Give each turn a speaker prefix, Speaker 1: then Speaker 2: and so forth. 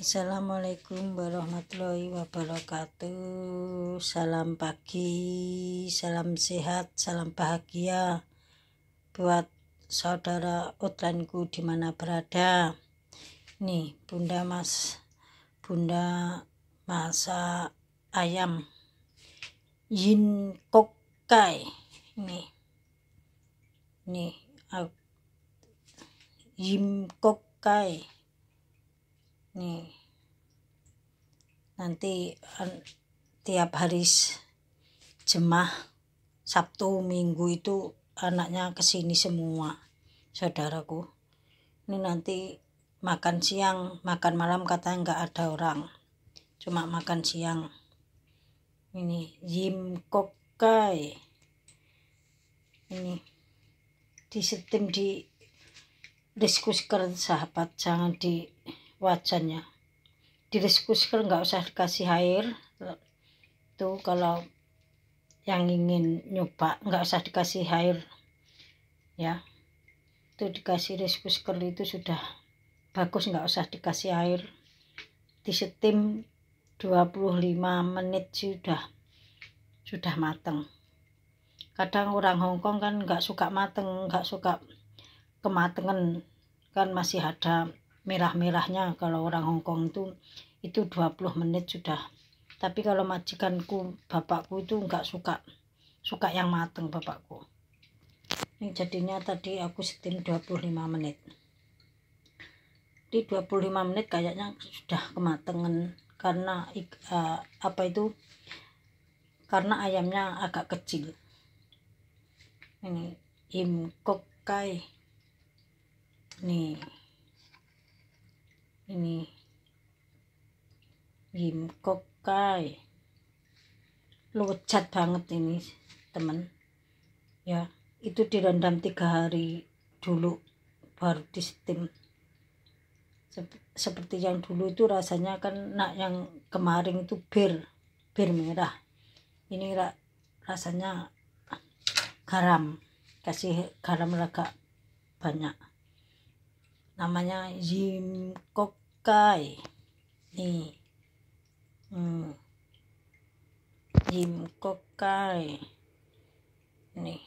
Speaker 1: Assalamualaikum warahmatullahi wabarakatuh Salam pagi, salam sehat, salam bahagia Buat saudara utlanku dimana berada Nih bunda mas Bunda Masa ayam Yin kokai Nih Nih Yin kokai nih nanti kan, tiap hari Jemaah Sabtu Minggu itu anaknya kesini semua saudaraku ini nanti makan siang makan malam katanya nggak ada orang cuma makan siang ini Jim Kokai ini di setim di diskus sahabat jangan di wajannya direskusker nggak usah dikasih air tuh kalau yang ingin nyoba nggak usah dikasih air ya itu dikasih reskusker itu sudah bagus nggak usah dikasih air di steam 25 menit sudah sudah mateng kadang orang Hongkong kan nggak suka mateng nggak suka kematangan kan masih ada merah-merahnya kalau orang Hongkong itu itu 20 menit sudah tapi kalau majikanku bapakku itu enggak suka suka yang mateng bapakku ini jadinya tadi aku steam 25 menit di 25 menit kayaknya sudah kematangan karena uh, apa itu karena ayamnya agak kecil ini imkokai nih ini gimkok kai lucat banget ini temen ya itu direndam tiga hari dulu baru di steam Sep seperti yang dulu itu rasanya kan nak yang kemarin itu bir bir merah ini ra rasanya garam kasih garam agak banyak namanya jim kok ใกล้ นี่ อืมยิ้มก็ใกล้นี่